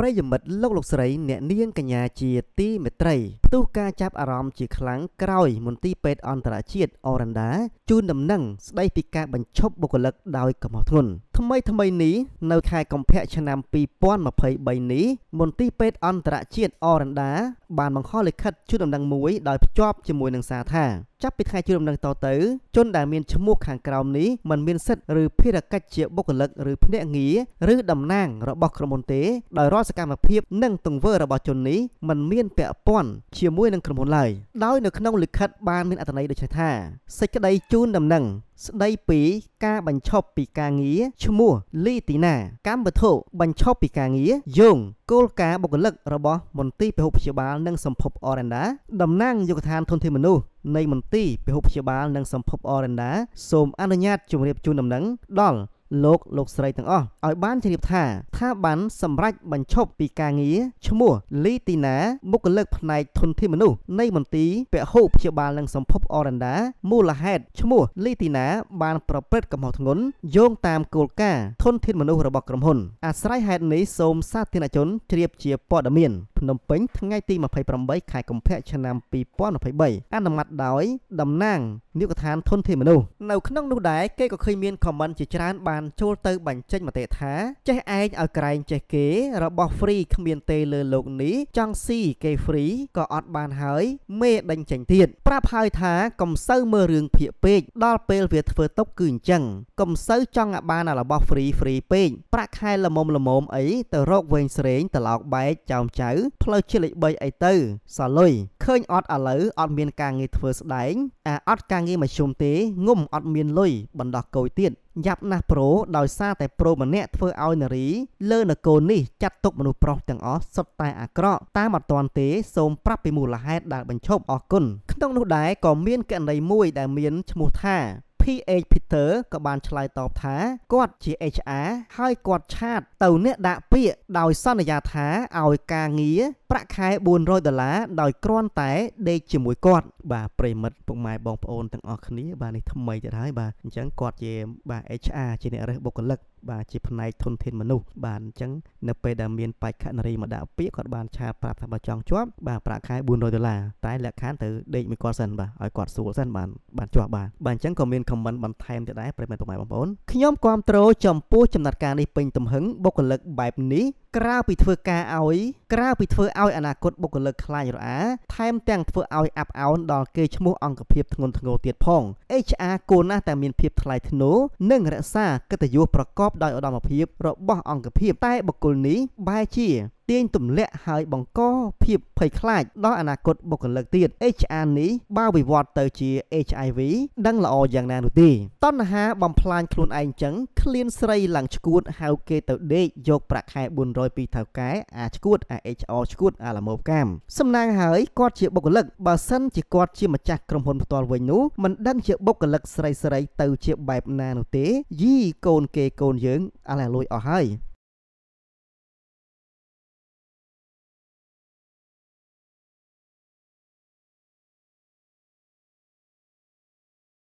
ប្រិយមិត្តលោកលោកស្រី អ្នកនាងកញ្ញាជាទីមេត្រីផ្ទុះការចាប់អារម្មណ៍ជាខ្លាំងក្រោយមន្ទីរពេទ្យអន្តរជាតិអូរ៉ាន់ដាជូនដំណឹងស្ដីពីការបញ្ឈប់បុគ្គលិកដោយកំហុសធ្ងន់ថ្មីថ្មីនេះនៅខែកុម្ភៈឆ្នាំ2023នេះមន្ទីរពេទ្យអន្តរជាតិអូរ៉ាន់ដា បានបង្ហោះលិខិតជូនដំណឹងមួយដោយភ្ជាប់ជាមួយនឹងសារថាចាប់ពីថ្ងៃជូនដំណឹងតទៅជនដែលមានឈ្មោះខាងក្រោមនេះមិនមានសិទ្ធិឬភារកិច្ចជាបុគ្គលិកឬភ្នាក់ងារឬតំណាងរបស់ក្រុមហ៊ុនទេដោយរាល់សកម្មភាពនិងទង្វើរបស់ជននេះមិនមានពាក់ព័ន្ធជាមួយនឹងក្រុមហ៊ុនឡើយដោយនៅក្នុងលិខិតបានមានអត្ថន័យដូចនេះថាសេចក្តីជូនដំណឹងស្ដីពីការបញ្ឈប់ពីការងារឈ្មោះ លីទីណាកម្មវត្ថុបញ្ឈប់ពីការងារយោងគោលការណ៍បុគ្គលិករបស់មន្ទីរពហុព្យាបាលនិងសម្ភពអរ៉េនដាតំណាងយុគឋានធនធានមនុស្សនៃមន្ទីរពហុព្យាបាលនិងសម្ភពអរ៉េនដាសូមអនុញ្ញាតជម្រាបជូនដំណឹងដល់លោកលោកស្រីទាំងអស់ឲ្យបានជ្រាបថា ថាបាន សម្រេចបញ្ឈប់ពីការងារឈ្មោះលីទីណាបុគ្គលិកផ្នែកធនធានមនុស្សនៃមន្ទីរពហុព្យាបាលនិងសម្ភពអរ៉ាន់ដាមូលហេតុឈ្មោះលីទីណា បានប្រព្រឹត្តកំហុសធ្ងន់យោងតាមគោលការណ៍ធនធានមនុស្សរបស់ក្រុមហ៊ុន អាស្រ័យហេតុនេះសូមសាធារណជនជ្រាបជាព័ត៌មានភ្នំពេញថ្ងៃទី28ខែកុម្ភៈឆ្នាំ2023អនុម័តដោយតំណាងនាយកដ្ឋានធនធានមនុស្សនៅក្នុងនោះដែរគេក៏ឃើញមានខមមិនជាច្រើនបានចូលទៅបញ្ចេញមតិថា ចេះឯងឲ្យក្រែងចេះគេ របស់ free គ្មានទេលើលោកនេះចង់ស៊ីគេ free ក៏អត់បានហើយមេដេញចេញទៀតប្រាប់ហើយថាកំសៅមើលរឿងភាកពេកដល់ពេលវាធ្វើទុកគឺអញ្ចឹងកំសៅចង់ឲ្យបានរបស់ free free ពេកប្រាក់ខែល្មមល្មមអីទៅរកវែងស្រេងត្រឡោកបែកចោមចៅផ្លូវជាតិលេខ3អីទៅសាលុយឃើញអត់ឥឡូវអត់មានការងារធ្វើស្ដែងអាអត់ការងារមធ្យមទេងុំអត់មានលុយបណ្ដោះកយទៀតយ៉ាប់ណាស់ប្រូដោយសារតែប្រូម្នាក់ធ្វើឲ្យនារីលើនគរនេះចាត់ទុកមនុស្សប្រុសទាំងអស់សុទ្ធតែអាក្រក់តាមអត់តាន់ទេសូមប្រាប់ពីមូលហេតុដែលបញ្ឈប់អរគុណក្នុងនោះដែរក៏មានករណីមួយដែលមានឈ្មោះថា PH Peter ក៏បានឆ្លើយតបថាគាត់ជា HR ហើយគាត់ឆាត ទៅអ្នកដាក់ពាក្យដោយសន្យាថាឲ្យការងារប្រាក់ខែ400ដុល្លារដោយគ្រាន់តែដេកជាមួយគាត់បាទប្រិមិត្តពុកម៉ែបងប្អូនទាំងអស់គ្នាបាទនេះថ្មីទៀតហើយបាទអញ្ចឹងគាត់ជាបាទ HR ជាអ្នករើសបុគ្គលិកបាទជាផ្នែកធនធានមនុស្សបាទអញ្ចឹងនៅពេលដែលមានបេក្ខនារីមកដាក់ពាក្យគាត់បានឆាតប្រាប់ថាបើចង់ជាប់បាទប្រាក់ខែ400ដុល្លារតែលក្ខខណ្ឌត្រូវដេកមួយគាត់សិនបាទឲ្យគាត់សួរសិនបាទបានជាប់បាទបាទអញ្ចឹងក៏មាន comment បន្ថែមទៀតដែរប្រិមត្តបងប្អូនខ្ញុំគ្រប់គ្រងចំពោះចំណាត់ការនេះពេញទំហឹងបុគ្គលិកបែបនេះក្រៅពីធ្វើការឲ្យក្រៅពីធ្វើឲ្យអនាគតបុគ្គលិកខ្លាចរអាថែមទាំងធ្វើឲ្យអាប់អោនដល់គេឈ្មោះអង្គភាពធ្ងន់ធ្ងរទៀតផង HR គួរណាស់តែមានភាពថ្លៃថ្នូរនិងរក្សាកិត្តិយសប្រកបដោយឧត្តមភាពរបស់អង្គភាពតែបុគ្គលនេះបែរជាទាញទម្លាក់ហើយបង្កភាពភ័យខ្លាចដល់អនាគតបុគ្គលិកទៀត HR នេះបើវិវត្តទៅជា HIV ដឹងល្អយ៉ាងណានោះទេតណ្ហាបំផ្លាញខ្លួនឯងចឹងឃ្លានស្រីឡើងឈួត ហៅ គេទៅដេកយកប្រាក់ខែ400ពីថៅកែអាឈួត អា HR ឈួតអាលមោបកាមសំណាងហើយគាត់ជាបុគ្គលិកបើសិនជាគាត់ជាម្ចាស់ក្រុមហ៊ុនផ្ទាល់វិញនោះមិនដឹងជាបុគ្គលិកស្រីស្រីទៅជាបែបណានោះទេ យីកូនគេកូនយើងអាឡែលួយអស់ហើយ